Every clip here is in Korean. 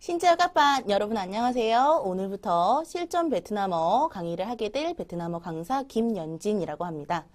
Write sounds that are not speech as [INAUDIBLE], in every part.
신지아 까빤 여러분 안녕하세요. 오늘부터 실전 베트남어 강의를 하게 될 베트남어 강사 김연진이라고 합니다.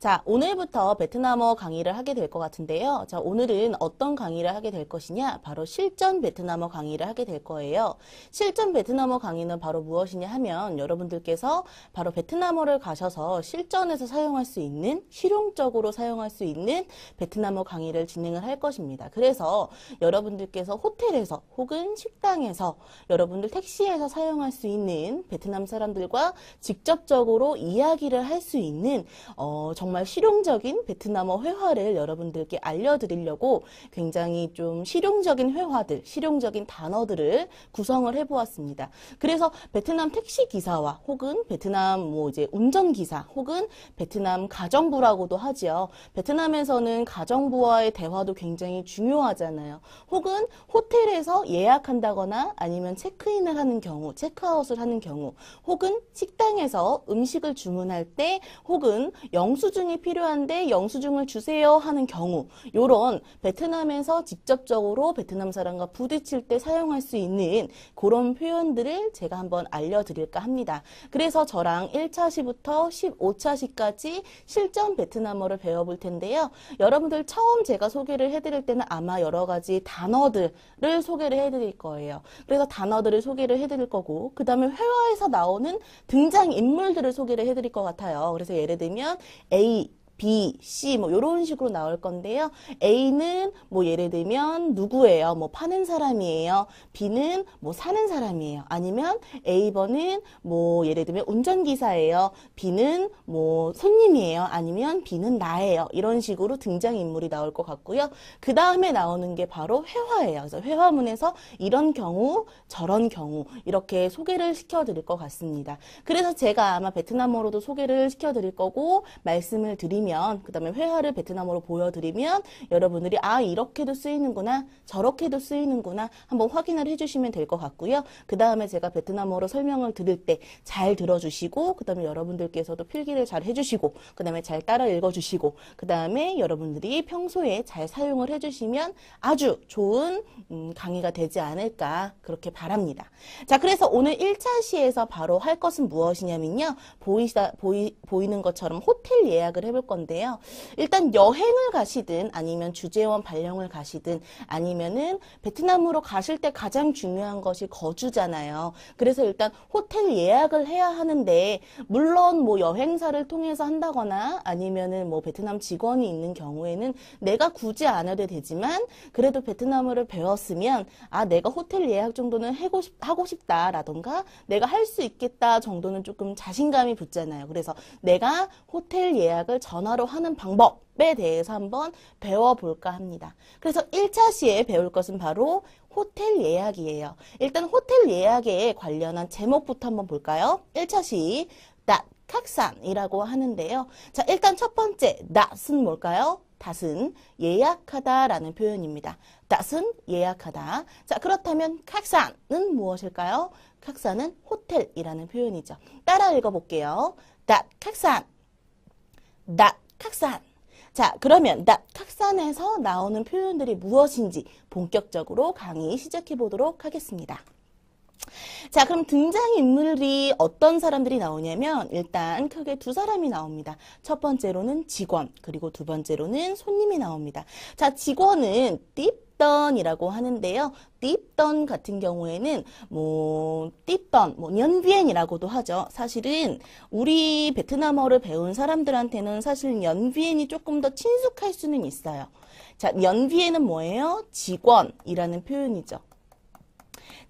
자, 오늘부터 베트남어 강의를 하게 될 것 같은데요. 자, 오늘은 어떤 강의를 하게 될 것이냐? 바로 실전 베트남어 강의를 하게 될 거예요. 실전 베트남어 강의는 바로 무엇이냐 하면 여러분들께서 바로 베트남어를 가셔서 실전에서 사용할 수 있는 실용적으로 사용할 수 있는 베트남어 강의를 진행을 할 것입니다. 그래서 여러분들께서 호텔에서 혹은 식 식당에서 여러분들 택시에서 사용할 수 있는 베트남 사람들과 직접적으로 이야기를 할 수 있는 어, 정말 실용적인 베트남어 회화를 여러분들께 알려드리려고 굉장히 좀 실용적인 회화들, 실용적인 단어들을 구성을 해보았습니다. 그래서 베트남 택시 기사와 혹은 베트남 뭐 이제 운전 기사 혹은 베트남 가정부라고도 하지요. 베트남에서는 가정부와의 대화도 굉장히 중요하잖아요. 혹은 호텔에서 예약 도착한다거나 아니면 체크인을 하는 경우, 체크아웃을 하는 경우, 혹은 식당에서 음식을 주문할 때, 혹은 영수증이 필요한데 영수증을 주세요 하는 경우, 요런 베트남에서 직접적으로 베트남 사람과 부딪힐 때 사용할 수 있는 그런 표현들을 제가 한번 알려드릴까 합니다. 그래서 저랑 1차 시부터 15차 시까지 실전 베트남어를 배워볼 텐데요. 여러분들 처음 제가 소개를 해드릴 때는 아마 여러 가지 단어들을 소개를 해드릴 거예요. 그래서 단어들을 소개를 해드릴 거고 그 다음에 회화에서 나오는 등장인물들을 소개를 해드릴 것 같아요. 그래서 예를 들면 A, B, C 뭐 이런 식으로 나올 건데요. A는 뭐 예를 들면 누구예요? 뭐 파는 사람이에요. B는 뭐 사는 사람이에요. 아니면 A번은 뭐 예를 들면 운전기사예요. B는 뭐 손님이에요. 아니면 B는 나예요. 이런 식으로 등장인물이 나올 것 같고요. 그 다음에 나오는 게 바로 회화예요. 그래서 회화문에서 이런 경우, 저런 경우 이렇게 소개를 시켜드릴 것 같습니다. 그래서 제가 아마 베트남어로도 소개를 시켜드릴 거고 말씀을 드리면 해면그 다음에 회화를 베트남어로 보여드리면 여러분들이 아 이렇게도 쓰이는구나 저렇게도 쓰이는구나 한번 확인을 해주시면 될 것 같고요. 그 다음에 제가 베트남어로 설명을 드릴 때잘 들어주시고 그 다음에 여러분들께서도 필기를 잘 해주시고 그 다음에 잘 따라 읽어주시고 그 다음에 여러분들이 평소에 잘 사용을 해주시면 아주 좋은 음, 강의가 되지 않을까 그렇게 바랍니다. 자 그래서 오늘 1차 시에서 바로 할 것은 무엇이냐면요. 보이다, 보이, 보이는 것처럼 호텔 예약을 해볼 건데 건데요. 일단 여행을 가시든 아니면 주재원 발령을 가시든 아니면은 베트남으로 가실 때 가장 중요한 것이 거주잖아요. 그래서 일단 호텔 예약을 해야 하는데 물론 뭐 여행사를 통해서 한다거나 아니면은 뭐 베트남 직원이 있는 경우에는 내가 굳이 안 해도 되지만 그래도 베트남어를 배웠으면 아 내가 호텔 예약 정도는 하고, 싶, 하고 싶다라던가 내가 할 수 있겠다 정도는 조금 자신감이 붙잖아요. 그래서 내가 호텔 예약을 전 전화로 하는 방법에 대해서 한번 배워볼까 합니다. 그래서 1차 시에 배울 것은 바로 호텔 예약이에요. 일단 호텔 예약에 관련한 제목부터 한번 볼까요? 1차 시, 낫, 탁산이라고 하는데요. 자, 일단 첫 번째, 낫은 뭘까요? 닷은 예약하다라는 표현입니다. 닷은 예약하다. 자, 그렇다면 칵산은 무엇일까요? 칵산은 호텔이라는 표현이죠. 따라 읽어볼게요. 닷 칵산 t 탁산. 자, 그러면 t 탁산에서 나오는 표현들이 무엇인지 본격적으로 강의 시작해 보도록 하겠습니다. 자, 그럼 등장인물이 어떤 사람들이 나오냐면 일단 크게 두 사람이 나옵니다. 첫 번째로는 직원, 그리고 두 번째로는 손님이 나옵니다. 자, 직원은 띠 띠떤이라고 하는데요. 띠떤 같은 경우에는 뭐 띠떤, 뭐 연비엔이라고도 하죠. 사실은 우리 베트남어를 배운 사람들한테는 사실 연비엔이 조금 더 친숙할 수는 있어요. 자, 연비엔은 뭐예요? 직원이라는 표현이죠.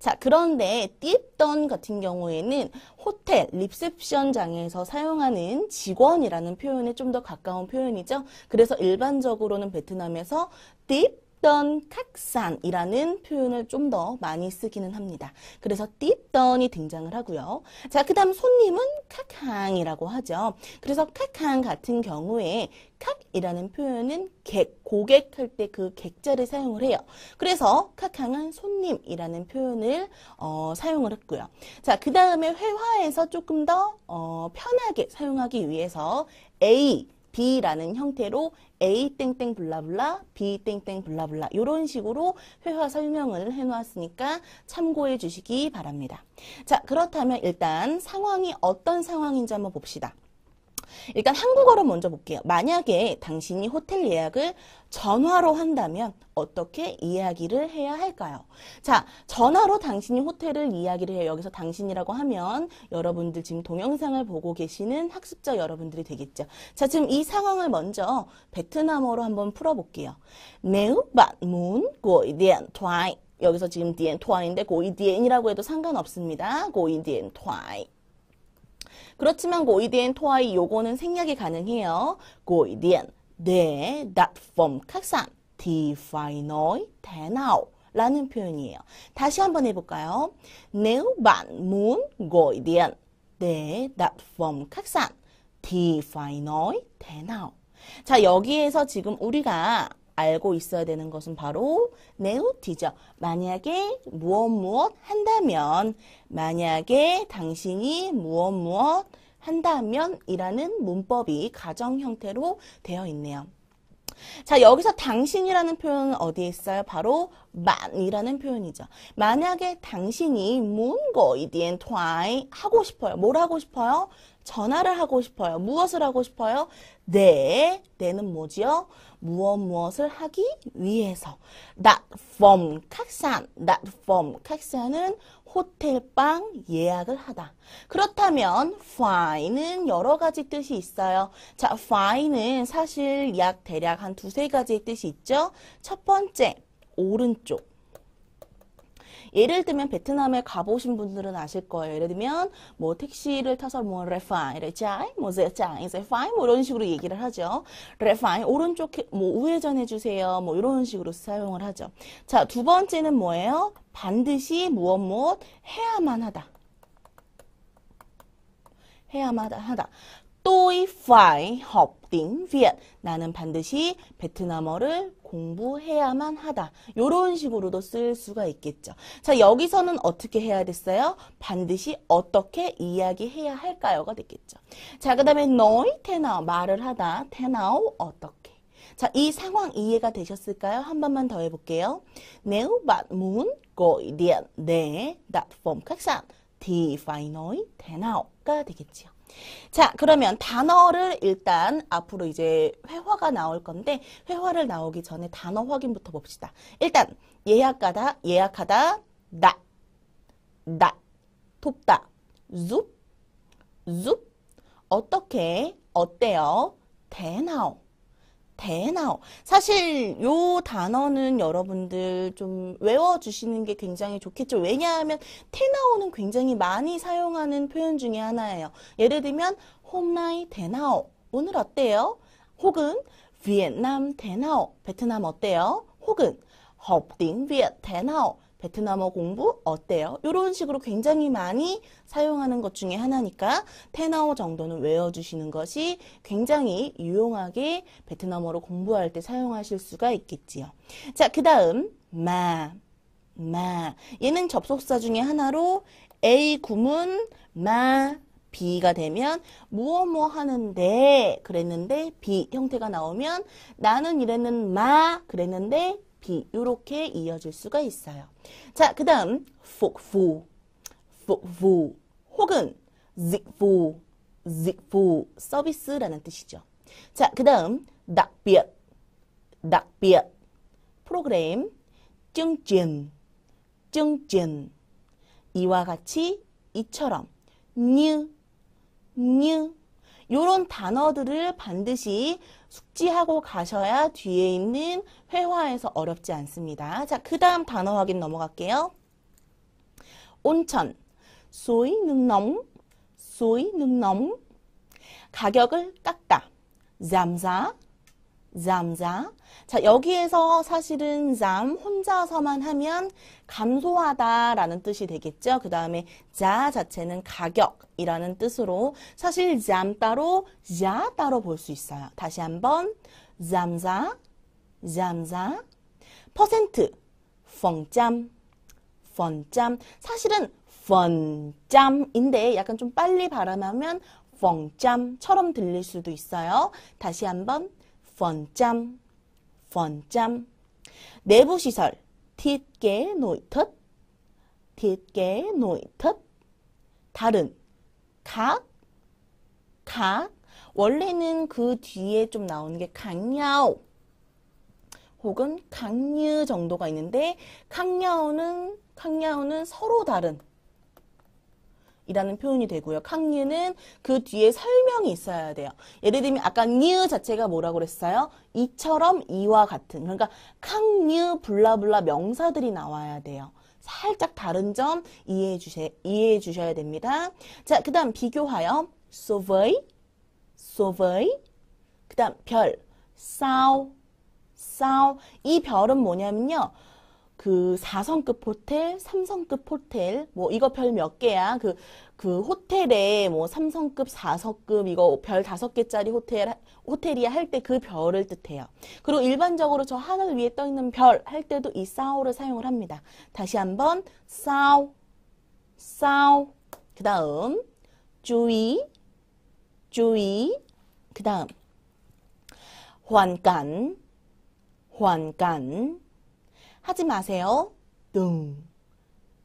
자, 그런데 띠던 같은 경우에는 호텔, 리셉션장에서 사용하는 직원이라는 표현에 좀 더 가까운 표현이죠. 그래서 일반적으로는 베트남에서 띠 띠던 탁산이라는 표현을 좀 더 많이 쓰기는 합니다. 그래서 띠던이 등장을 하고요. 자, 그 다음 손님은 카캉이라고 하죠. 그래서 카캉 같은 경우에 칵이라는 표현은 객, 고객 할 때 그 객자를 사용을 해요. 그래서 카캉은 손님이라는 표현을 어, 사용을 했고요. 자, 그 다음에 회화에서 조금 더 어, 편하게 사용하기 위해서 A B라는 형태로 A 땡땡 블라블라 B 땡땡 블라블라 이런 식으로 회화 설명을 해놓았으니까 참고해 주시기 바랍니다. 자 그렇다면 일단 상황이 어떤 상황인지 한번 봅시다. 일단 한국어로 먼저 볼게요. 만약에 당신이 호텔 예약을 전화로 한다면 어떻게 이야기를 해야 할까요? 자, 전화로 당신이 호텔을 이야기를 해요. 여기서 당신이라고 하면 여러분들 지금 동영상을 보고 계시는 학습자 여러분들이 되겠죠. 자, 지금 이 상황을 먼저 베트남어로 한번 풀어볼게요. 매우 반 문 고이 대한 트와이 여기서 지금 디엔 토아인데 고이 디엔이라고 해도 상관없습니다. 고이 디엔 토아이 그렇지만 고이디엔 토하이 요거는 생략이 가능해요. 고이디엔 네, that form 각산 die Feinoi Tenau 라는 표현이에요. 다시 한번 해볼까요? Nếu bạn muốn gọi điện để đặt phòng khách sạn thì phải nói thế nào? 자, 여기에서 지금 우리가 알고 있어야 되는 것은 바로 네오티죠. 만약에 무엇 무엇 한다면, 만약에 당신이 무엇 무엇 한다면 이라는 문법이 가정 형태로 되어 있네요. 자, 여기서 당신이라는 표현은 어디에 있어요? 바로 만이라는 표현이죠. 만약에 당신이 뭔거 이디엔 토아이 하고 싶어요. 뭘 하고 싶어요? 전화를 하고 싶어요. 무엇을 하고 싶어요? 네, 내는 뭐지요? 무엇 무엇을 하기 위해서 that from k h that from k h á 호텔방 예약을 하다. 그렇다면 fly는 여러 가지 뜻이 있어요. 자, fly는 사실 약 대략 한 두세 가지의 뜻이 있죠. 첫 번째, 오른쪽. 예를 들면 베트남에 가보신 분들은 아실 거예요. 예를 들면 뭐 택시를 타서 뭐 레파인, 레자이, 뭐 제자이, 세파이 뭐 이런 식으로 얘기를 하죠. 레파인 오른쪽 뭐 우회전해 주세요. 뭐 이런 식으로 사용을 하죠. 자, 두 번째는 뭐예요? 반드시 무엇 무엇 해야만 하다. 해야만 하다. tôi phải học tiếng Việt. 나는 반드시 베트남어를 공부해야만 하다. 요런 식으로도 쓸 수가 있겠죠. 자, 여기서는 어떻게 해야 됐어요? 반드시 어떻게 이야기해야 할까요가 됐겠죠. 자, 그 다음에 너희 테나오, 말을 하다. 테나오, 어떻게. 자, 이 상황 이해가 되셨을까요? 한 번만 더 해볼게요. 네우 u bạn muốn gọi điện để đặt phòng khách sạn thì phải nói thế nào?가 되겠죠 자, 그러면 단어를 일단 앞으로 이제 회화가 나올 건데 회화를 나오기 전에 단어 확인부터 봅시다. 일단 예약하다, 예약하다, 나, 나, 돕다, 줍, 줍, 어떻게, 어때요, 대나오 대나오. 사실 요 단어는 여러분들 좀 외워주시는 게 굉장히 좋겠죠. 왜냐하면 테나오는 굉장히 많이 사용하는 표현 중에 하나예요. 예를 들면 홈나이 대나오. 오늘 어때요? 혹은 베트남 대나오. 베트남 어때요? 혹은 허딩 비엣 대나오. 베트남어 공부 어때요? 이런 식으로 굉장히 많이 사용하는 것 중에 하나니까 테나오 정도는 외워주시는 것이 굉장히 유용하게 베트남어로 공부할 때 사용하실 수가 있겠지요. 자, 그 다음 마, 마. 얘는 접속사 중에 하나로 A 구문 마 B가 되면 뭐 뭐 하는데 그랬는데 B 형태가 나오면 나는 이랬는 마 그랬는데 비 이렇게 이어질 수가 있어요. 자, 그 다음 phục vụ, 혹은 dịch vụ, 서비스라는 뜻이죠. 자, 그 다음 đặc biệt, đặc biệt, 프로그램, chương trình, chương trình, 이와 같이, 이처럼, như, như, 이런 단어들을 반드시 숙지하고 가셔야 뒤에 있는 회화에서 어렵지 않습니다. 자, 그 다음 단어 확인 넘어갈게요. 온천, 소이 능넘, 소이 능넘, 가격을 깎다, 잠자 잠자. 자, 여기에서 사실은 잠 혼자서만 하면 감소하다라는 뜻이 되겠죠. 그 다음에 자 자체는 가격이라는 뜻으로 사실 잠 따로 자 따로 볼 수 있어요. 다시 한번 잠자 잠자 퍼센트 펑짬 펑짬 사실은 펑짬인데 약간 좀 빨리 발음하면 펑짬처럼 들릴 수도 있어요. 다시 한번 펑짬 펑짬 내부 시설 Dit게 노이텟 Dit게 노이텟 다른 각, 각 원래는 그 뒤에 좀 나오는 게 강야오 혹은 강유 정도가 있는데 강야오는 강야오는 서로 다른 이라는 표현이 되고요. 캉유는 그 뒤에 설명이 있어야 돼요. 예를 들면 아까 뉴 자체가 뭐라고 그랬어요? 이처럼 이와 같은. 그러니까 캉유 블라블라 명사들이 나와야 돼요. 살짝 다른 점 이해해 주셔 이해해 주셔야 됩니다. 자, 그다음 비교하여 소브이 소브이 그다음 별 싸우 싸우 이 별은 뭐냐면요. 그 4성급 호텔, 3성급 호텔, 뭐 이거 별 몇 개야? 그, 그 호텔에 뭐 3성급, 4성급, 이거 별 5개짜리 호텔, 호텔이야 할 때 그 별을 뜻해요. 그리고 일반적으로 저 하늘 위에 떠있는 별 할 때도 이 싸오를 사용을 합니다. 다시 한번, 싸오, 싸오. 그 다음, 주의, 주의. 그 다음, 환간, 환간. 하지 마세요. 등,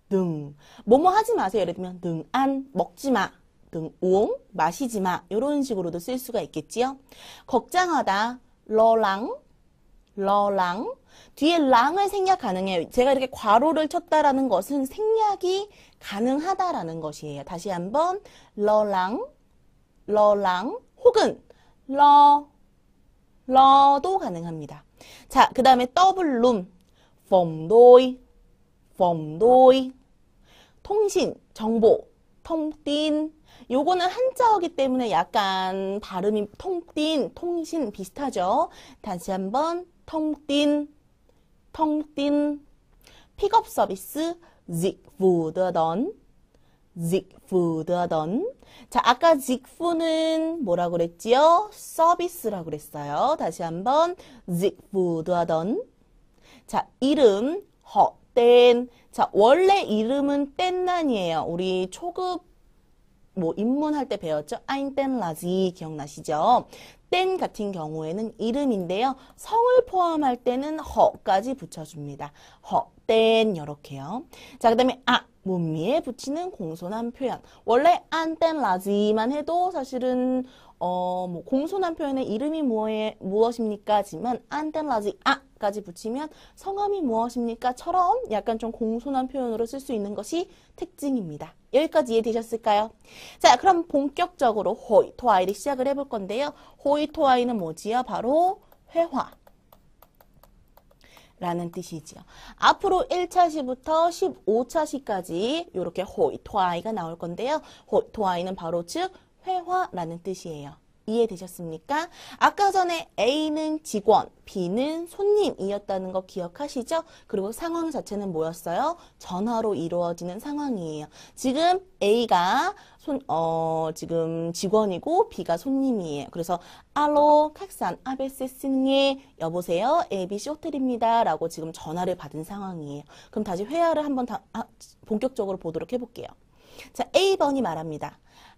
등. 뭐뭐 하지 마세요. 예를 들면 등안 먹지 마. 등옹 마시지 마. 이런 식으로도 쓸 수가 있겠지요. 걱정하다. 러랑, 러랑. 뒤에 랑을 생략 가능해요. 제가 이렇게 괄호를 쳤다라는 것은 생략이 가능하다라는 것이에요. 다시 한번 러랑, 러랑 혹은 러, 러도 가능합니다. 자, 그 다음에 더블룸. phòng đôi phòng đôi 통신, 정보, 통띤 i 요거는 한자어기 때문에 약간 발음이 통띤 통신 비슷하죠? 다시 한번 통띤통띤 픽업 서비스 직부더던 직부더던 자 아까 직후는 뭐라고 그랬지요? 서비스라고 그랬어요. 다시 한번 직부더던 후 자, 이름, 허, 땐. 자, 원래 이름은 땐난이에요 우리 초급 뭐 입문할 때 배웠죠? 아인땐라지 기억나시죠? 땐 같은 경우에는 이름인데요. 성을 포함할 때는 허까지 붙여줍니다. 허, 땐 이렇게요. 자, 그 다음에 아, 몸미에 붙이는 공손한 표현. 원래 안 땐라지만 해도 사실은 어, 뭐 공손한 표현에 이름이 무엇에, 무엇입니까지만 안델라지 아까지 붙이면 성함이 무엇입니까처럼 약간 좀 공손한 표현으로 쓸 수 있는 것이 특징입니다. 여기까지 이해되셨을까요? 자, 그럼 본격적으로 호이 토아이를 시작을 해볼 건데요. 호이 토아이는 뭐지요? 바로 회화. 라는 뜻이지요. 앞으로 1차 시부터 15차 시까지 이렇게 호이 토아이가 나올 건데요. 호이 토아이는 바로 즉 회화라는 뜻이에요. 이해되셨습니까? 아까 전에 A는 직원, B는 손님이었다는 거 기억하시죠? 그리고 상황 자체는 뭐였어요? 전화로 이루어지는 상황이에요. 지금 A가 손, 어, 지금 직원이고 B가 손님이에요. 그래서 알로 칵산 아베세스니 여보세요 ABC 호텔입니다. 라고 지금 전화를 받은 상황이에요. 그럼 다시 회화를 한번 다, 아, 본격적으로 보도록 해볼게요. 자, A번이 말합니다.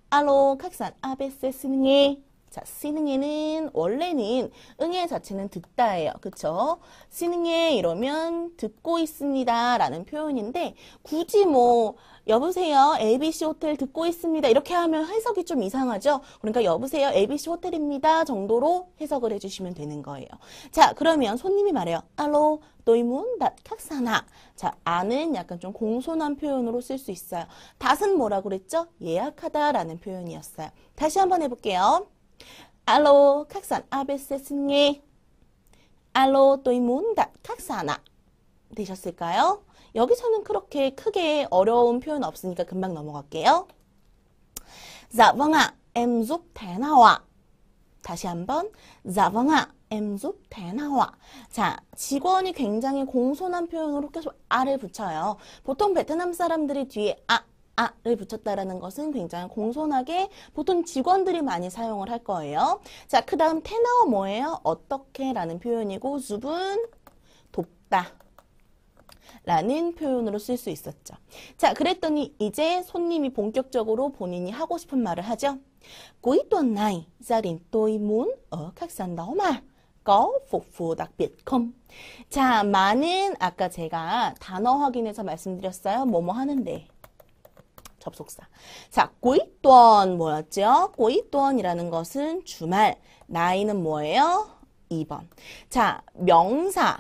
아로칵산 아베세 스능에 자, 시능에는 원래는 응애 자체는 듣다예요. 그쵸? 시능에 이러면 듣고 있습니다 라는 표현인데 굳이 뭐 여보세요. ABC 호텔 듣고 있습니다. 이렇게 하면 해석이 좀 이상하죠? 그러니까 여보세요. ABC 호텔입니다. 정도로 해석을 해주시면 되는 거예요. 자, 그러면 손님이 말해요. 알로, 노이문, 닷 칵사나. 자, 아는 약간 좀 공손한 표현으로 쓸 수 있어요. 닷은 뭐라고 그랬죠? 예약하다라는 표현이었어요. 다시 한번 해볼게요. 알로, 칵산, 아베세스니. 알로, 노이문, 닷 칵사나. 되셨을까요? 여기서는 그렇게 크게 어려운 표현 없으니까 금방 넘어갈게요. 자방아 em g i ú 다시 한번 자방아 em g i ú 자, 직원이 굉장히 공손한 표현으로 계속 아를 붙여요. 보통 베트남 사람들이 뒤에 아 아를 붙였다라는 것은 굉장히 공손하게 보통 직원들이 많이 사용을 할 거예요. 자, 그 다음 테나어 뭐예요? 어떻게 라는 표현이고 줍은 돕다. 라는 표현으로 쓸 수 있었죠. 자, 그랬더니 이제 손님이 본격적으로 본인이 하고 싶은 말을 하죠. Cuối tuần này, gia đình tôi m 자, 많은 아까 제가 단어 확인해서 말씀드렸어요. 뭐뭐 뭐 하는데. 접속사. 자, 고이돈 뭐였죠? 고이돈이라는 것은 주말. 나이는 뭐예요? 2번. 자, 명사.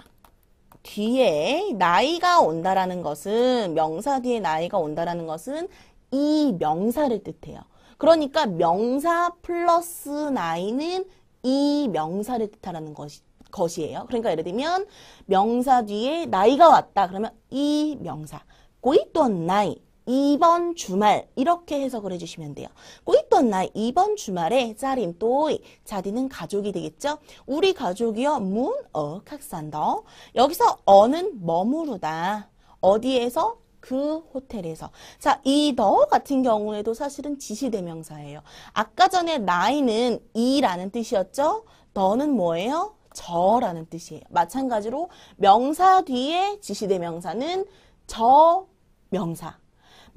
뒤에 나이가 온다라는 것은 명사 뒤에 나이가 온다라는 것은 이 명사를 뜻해요. 그러니까 명사 플러스 나이는 이 명사를 뜻하라는 것이, 것이에요. 그러니까 예를 들면 명사 뒤에 나이가 왔다 그러면 이 명사 꼬이또나이 이번 주말 이렇게 해석을 해주시면 돼요. 꼬이던 날 이번 주말에 짜림 또이 자디는 가족이 되겠죠. 우리 가족이요 문어 각산더 여기서 어는 머무르다 어디에서 그 호텔에서 자이 더 같은 경우에도 사실은 지시대명사예요. 아까 전에 나이는 이라는 뜻이었죠. 더는 뭐예요? 저라는 뜻이에요. 마찬가지로 명사 뒤에 지시대명사는 저 명사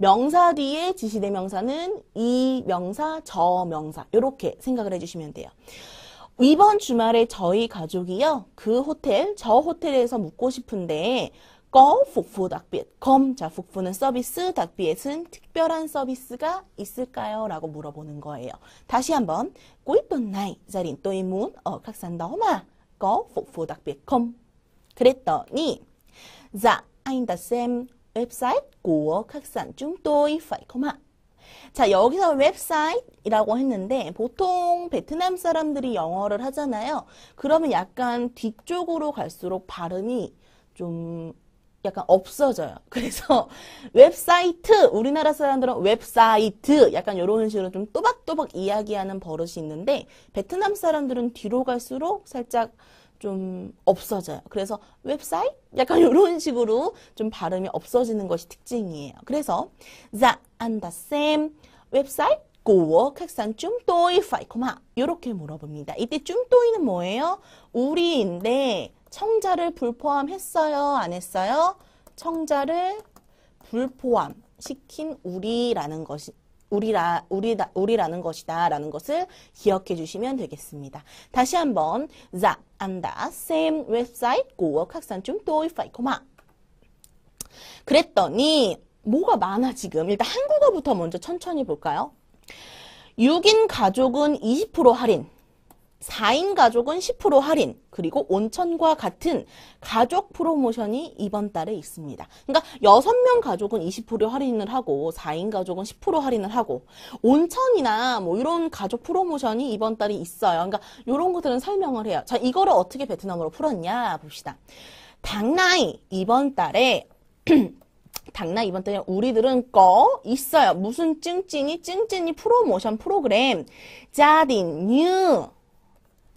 명사 뒤에 지시대명사는 이 명사, 저 명사 이렇게 생각을 해주시면 돼요. 이번 주말에 저희 가족이요. 그 호텔, 저 호텔에서 묵고 싶은데 거 북부 닭비엣 검. 자, 북부는 서비스, 닭비엣은 특별한 서비스가 있을까요? 라고 물어보는 거예요. 다시 한번 꼬이쁜 나이 자린 또이문 어 각산다 호마 거 북부 닭비엣 검. 그랬더니 자, 아인다 쌤 웹사이트 i t e của khách sạn chúng tôi phải không ạ? 자, 여기서 웹사이트라고 했는데 보통 베트남 사람들이 영어를 하잖아요. 그러면 약간 뒤쪽으로 갈수록 발음이 좀 약간 없어져요. [LAUGHS] 그래서 웹사이트, 우리나라 사람들은 웹사이트 약간 이런 식으로 좀 또박또박 이야기하는 버릇이 있는데 베트남 사람들은 뒤로 갈수록 살짝 좀 없어져요. 그래서 웹사이트 약간 이런 [LAUGHS] 식으로 좀 발음이 없어지는 것이 특징이에요. 그래서 자 안다쌤 웹사이트 고어 책상 쭌또이 파이코마 이렇게 물어봅니다. 이때 쭌또이는 뭐예요? 우리인데 청자를 불포함했어요? 안 했어요? 청자를 불포함 시킨 우리라는 것이 우리라, 우리다, 우리라는 것이다. 라는 것을 기억해 주시면 되겠습니다. 다시 한번, dạ, 안다, same website của các sản c h 그랬더니, 뭐가 많아, 지금. 일단 한국어부터 먼저 천천히 볼까요? 6인 가족은 20% 할인. 4인 가족은 10% 할인, 그리고 온천과 같은 가족 프로모션이 이번 달에 있습니다. 그러니까 6명 가족은 20% 할인을 하고 4인 가족은 10% 할인을 하고 온천이나 뭐 이런 가족 프로모션이 이번 달에 있어요. 그러니까 이런 것들은 설명을 해요. 자, 이거를 어떻게 베트남으로 풀었냐 봅시다. 당나이 이번 달에 [CLEARS THROAT] 당나 이번 달에 우리들은 거 있어요. 무슨 찡찡이 찡찡이 프로모션 프로그램 짜딘뉴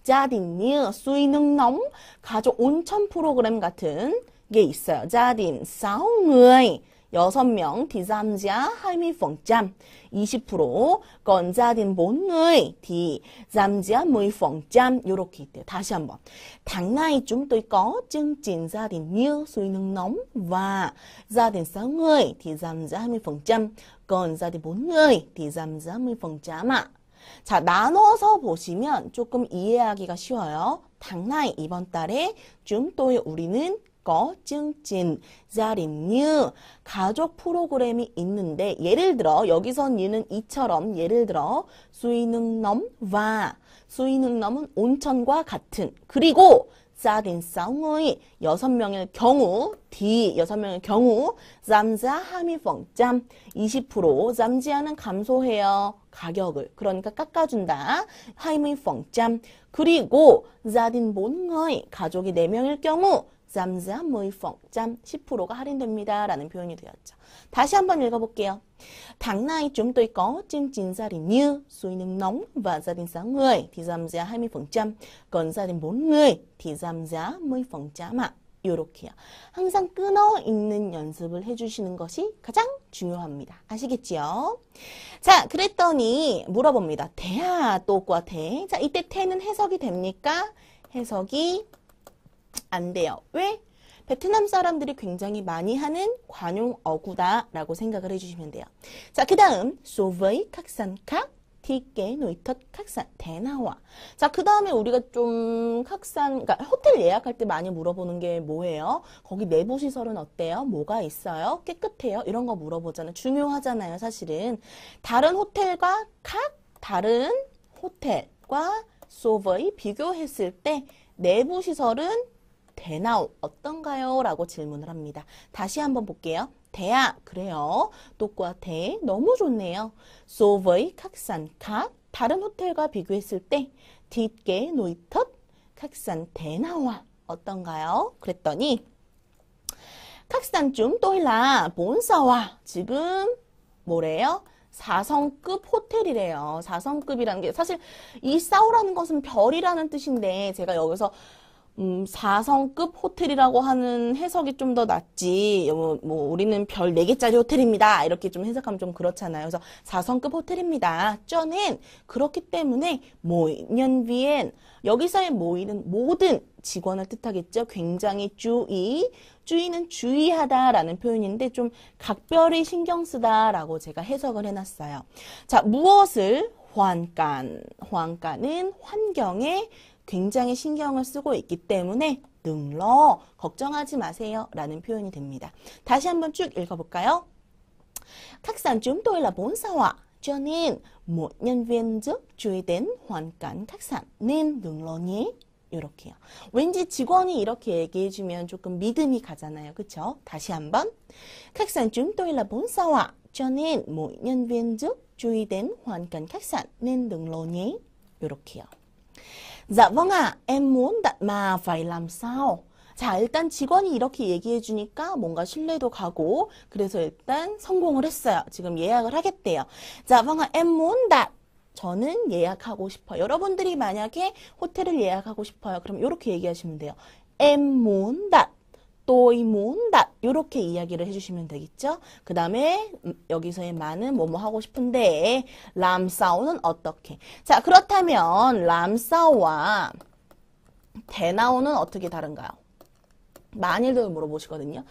자딘이 수이능 놈 가족 온천 프로그램 같은 게 있어요. 자딘 사옹의 여섯 명 디잠자 하이미 펑짬 20% 건자딘 본의 디잠자 무이 펑짬 요렇게 있대요. 다시 한번 당나이 좀또 있고 증진 자딘 뉴 수이능 넘와 자딘 성의 디잠자 하이미 펑짬 건자딘 본의 디잠자 무이 펑짬아 자, 나눠서 보시면 조금 이해하기가 쉬워요. 당나이 이번 달에 줌또에 우리는 거증진 자린뉴 가족 프로그램이 있는데 예를 들어 여기선 얘는 이처럼 예를 들어 수이능넘와 수이능넘은 온천과 같은 그리고 짜딘 쌍우이 여섯 명일 경우 D 여섯 명일 경우 잠자 하미펑 짬20% 잠지하는 감소해요 가격을 그러니까 깎아준다 하미펑 짬 그리고 짜딘 뭔거이 가족이 네 명일 경우 잠잠 무이펑 뭐 짬 10%가 할인됩니다. 라는 표현이 되었죠. 다시 한번 읽어볼게요. 당나이 좀 h 있고 찐찐살이 뉴 ó t 는 ê 와 c h 상의 디잠자 đ 미 n 잠 건살인 s 의 디잠자 ư ớ c n ó 요렇게요. 항상 끊어 있는 연습을 해주시는 것이 가장 중요합니다. 아시겠지요? 자, 그랬더니 물어봅니다. 대야 아, 또과 대. 자, 이때 태는 해석이 됩니까? 해석이 안 돼요. 왜? 베트남 사람들이 굉장히 많이 하는 관용어구다라고 생각을 해주시면 돼요. 자, 그 다음 소웨이 칵산칵 티게 노이터 칵산 대나와 자, 그 다음에 우리가 좀 칵산, 그러니까 호텔 예약할 때 많이 물어보는 게 뭐예요? 거기 내부 시설은 어때요? 뭐가 있어요? 깨끗해요? 이런 거 물어보잖아요. 중요하잖아요, 사실은. 다른 호텔과 각 다른 호텔과 소웨이 비교했을 때 내부 시설은 대나우 어떤가요? 라고 질문을 합니다. 다시 한번 볼게요. 대야 그래요. 똑과 대 너무 좋네요. 소브의 각산 각 다른 호텔과 비교했을 때 뒷게 노이텟 각산 대나와 어떤가요? 그랬더니 각산 좀 또일라 본사와 지금 뭐래요? 4성급 호텔이래요. 4성급이라는 게 사실 이 싸우라는 것은 별이라는 뜻인데 제가 여기서 음, 4성급 호텔이라고 하는 해석이 좀 더 낫지. 뭐, 뭐, 우리는 별 4개짜리 호텔입니다. 이렇게 좀 해석하면 좀 그렇잖아요. 그래서 4성급 호텔입니다. 쩌는 그렇기 때문에 모년 비엔 여기서의 모이는 모든 직원을 뜻하겠죠. 굉장히 주의, 주의는 주의하다라는 표현인데 좀 각별히 신경 쓰다라고 제가 해석을 해놨어요. 자, 무엇을 환간, 환간은 환경에 굉장히 신경을 쓰고 있기 때문에 눌러 걱정하지 마세요 라는 표현이 됩니다. 다시 한번 쭉 읽어볼까요? Các sản chúng tôi là bốn sao ạ. Cho nên một nhân viên giúp chú ý đến hoàn cảnh khách sạn nên đừng lo nhé. 이렇게요. 왠지 직원이 이렇게 얘기해주면 조금 믿음이 가잖아요. 그쵸? 다시 한번. Khách sạn chúng tôi là bốn sao ạ. Cho nên mỗi nhân viên giúp chú ý đến hoàn cảnh khách sạn nên đừng lo nhé. 이렇게요. Dạ vâng ạ, à, em muốn đặt mà phải làm sao? 자, 일단 직원이 이렇게 얘기해 주니까 뭔가 신뢰도 가고 그래서 일단 성공을 했어요. 지금 예약을 하겠대요. 자, 방아 엠몬다 저는 예약하고 싶어. 요 여러분들이 만약에 호텔을 예약하고 싶어요. 그럼 이렇게 얘기하시면 돼요. 엠몬다 또이몬다 이렇게 이야기를 해주시면 되겠죠. 그 다음에 음, 여기서의 많은 뭐뭐 하고 싶은데 람사오는 어떻게? 자 그렇다면 람사오와 대나오는 어떻게 다른가요? 만일도 물어보시거든요.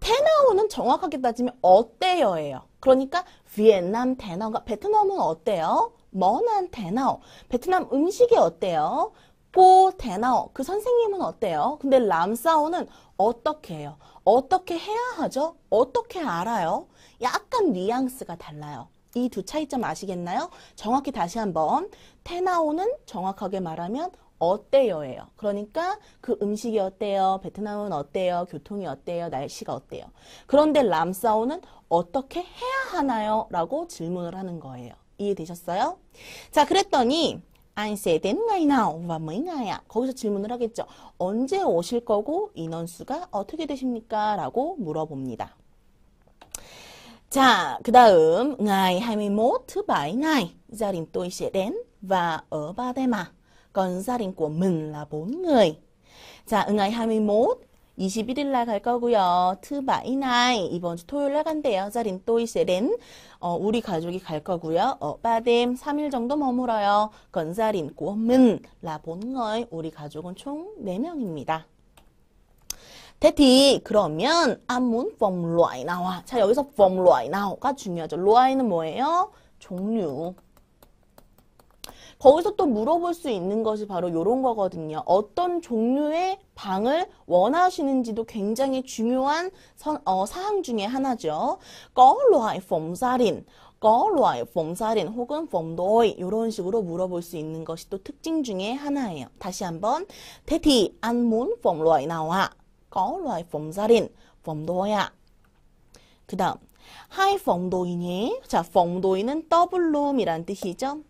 테나오는 정확하게 따지면 어때요예요. 그러니까 베트남 테나오가 베트남은 어때요? 먼한 테나오. 베트남 음식이 어때요? 뽀데나오 그 선생님은 어때요? 근데 람사오는 어떻게 해요? 어떻게 해야 하죠? 어떻게 알아요? 약간 뉘앙스가 달라요. 이 두 차이점 아시겠나요? 정확히 다시 한번 테나오는 정확하게 말하면 어때요예요. 그러니까 그 음식이 어때요? 베트남은 어때요? 교통이 어때요? 날씨가 어때요? 그런데 람사오는 어떻게 해야 하나요? 라고 질문을 하는 거예요. 이해되셨어요? 자, 그랬더니 안세덴나이나오 와뭐인가야 거기서 질문을 하겠죠. 언제 오실 거고 인원수가 어떻게 되십니까? 라고 물어봅니다. 자, 그 다음 ngày 21 này, gia đình tôi sẽ đến và ở Ba Đê Mà. Còn gia đình của mình là bốn người. 자, ngày 21 21일 날 갈 거고요. 트바이나이 이번 주 토요일 날 간대요. 자린 또이세렌 어, 우리 가족이 갈 거고요. 어, 빠뎀 3일 정도 머물어요. 건사린 꼬문 라본의 우리 가족은 총 4명입니다. 테티 그러면 암문펌 로아이 나와. 자 여기서 펌 로아이 나오가 중요하죠. 로아이는 뭐예요? 종류. 거기서 또 물어볼 수 있는 것이 바로 이런 거거든요. 어떤 종류의 방을 원하시는지도 굉장히 중요한 선, 어, 사항 중에 하나죠. Có loại phòng gia đình, có loại phòng gia đình 혹은 phòng đôi 이런 식으로 물어볼 수 있는 것이 또 특징 중에 하나예요. 다시 한번 Thế thì anh muốn phòng loại nào ạ? Có loại phòng gia đình, phòng đôi ạ. 그 다음, hai phòng đôi nhé. 자, phòng đôi 는 더블 룸이란 뜻이죠.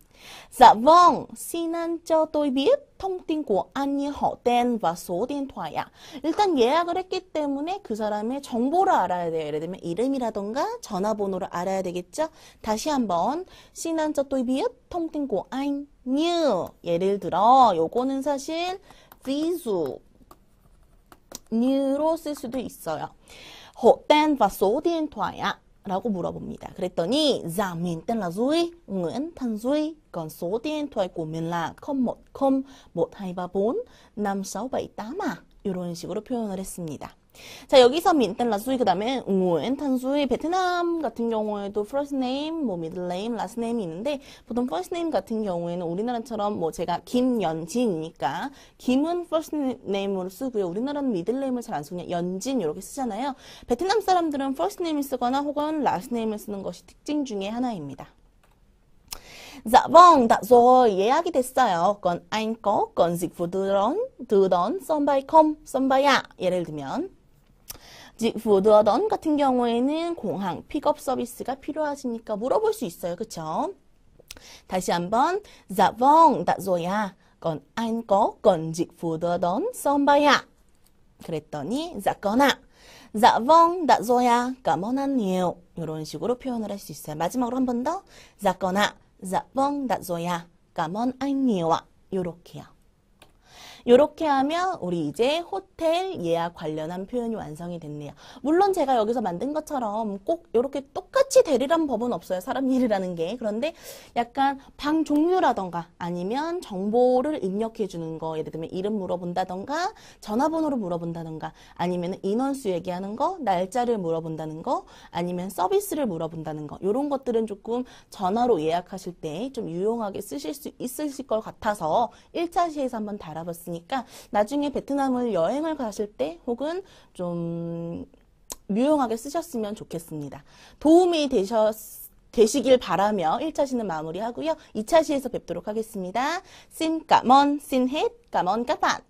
Dạ vâng, xin anh cho tôi biết thông tin của anh như họ tên và số điện thoại ạ. 일단 예약을 했기 때문에 그 사람의 정보를 알아야 돼요. 예를 들면 이름이라던가 전화번호를 알아야 되겠죠? 다시 한번 xin anh cho tôi biết thông tin của anh như 예를 들어 요거는 사실 ví new로 쓸 수도 있어요. 호텐 và số điện thoại 라고 물어봅니다. 그랬더니 giả mình tên là Duy, Nguyễn Thanh Duy, còn số điện thoại của mình là 010 1234 5678 à 이런 식으로 표현을 했습니다. 자 여기서 민텔라수이 그 다음에 웅우엔 탄수이 베트남 같은 경우에도 first name, 뭐 middle name, last name이 있는데 보통 first name 같은 경우에는 우리나라처럼 뭐 제가 김연진이니까 김은 first name으로 쓰고요. 우리나라는 middle name을 잘 안 쓰냐 연진 이렇게 쓰잖아요. 베트남 사람들은 first name을 쓰거나 혹은 last name을 쓰는 것이 특징 중에 하나입니다. Dạ vâng, đã rồi, 예약이 됐어요. Còn anh có cần dịch vụ đưa đón, đưa đón sân bay không? Sân bay ạ. 예를 들면 즉, 부더던 같은 경우에는 공항 픽업 서비스가 필요하시니까 물어볼 수 있어요. 그쵸? 다시 한번, dạ vâng, đã rồi à. còn anh có cần dịch vụ đưa đón sân bay ạ? 그랬더니, dạ con ạ. Dạ vâng, đã rồi à. cảm ơn anh nhiều. 이런 식으로 표현을 할 수 있어요. 마지막으로 한 번 더, dạ con ạ. dạ vâng, đã rồi à. cảm ơn anh nhiều ạ. 요렇게요. 이렇게 하면 우리 이제 호텔 예약 관련한 표현이 완성이 됐네요. 물론 제가 여기서 만든 것처럼 꼭 이렇게 똑같이 되리란 법은 없어요. 사람 일이라는 게. 그런데 약간 방 종류라던가 아니면 정보를 입력해 주는 거 예를 들면 이름 물어본다던가 전화번호를 물어본다던가 아니면 인원수 얘기하는 거 날짜를 물어본다는 거 아니면 서비스를 물어본다는 거 이런 것들은 조금 전화로 예약하실 때 좀 유용하게 쓰실 수 있으실 것 같아서 1차 시에서 한번 달아봤습니다. 있으니까 나중에 베트남을 여행을 가실 때 혹은 좀 유용하게 쓰셨으면 좋겠습니다. 도움이 되셨 되시길 바라며 1차시는 마무리하고요. 2차시에서 뵙도록 하겠습니다. 심 까먼 신 헷, 까먼 까판